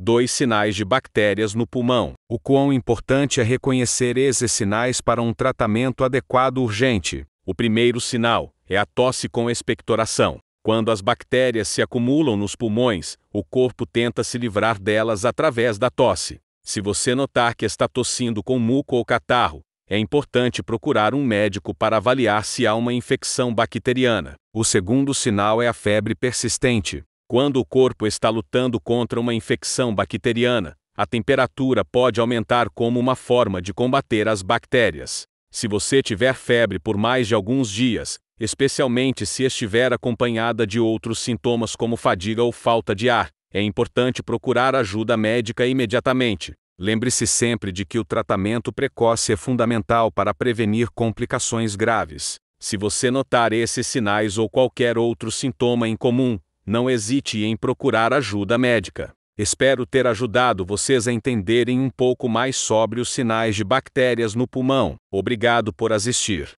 Dois sinais de bactérias no pulmão. O quão importante é reconhecer esses sinais para um tratamento adequado urgente. O primeiro sinal é a tosse com expectoração. Quando as bactérias se acumulam nos pulmões, o corpo tenta se livrar delas através da tosse. Se você notar que está tossindo com muco ou catarro, é importante procurar um médico para avaliar se há uma infecção bacteriana. O segundo sinal é a febre persistente. Quando o corpo está lutando contra uma infecção bacteriana, a temperatura pode aumentar como uma forma de combater as bactérias. Se você tiver febre por mais de alguns dias, especialmente se estiver acompanhada de outros sintomas como fadiga ou falta de ar, é importante procurar ajuda médica imediatamente. Lembre-se sempre de que o tratamento precoce é fundamental para prevenir complicações graves. Se você notar esses sinais ou qualquer outro sintoma incomum, não hesite em procurar ajuda médica. Espero ter ajudado vocês a entenderem um pouco mais sobre os sinais de bactérias no pulmão. Obrigado por assistir.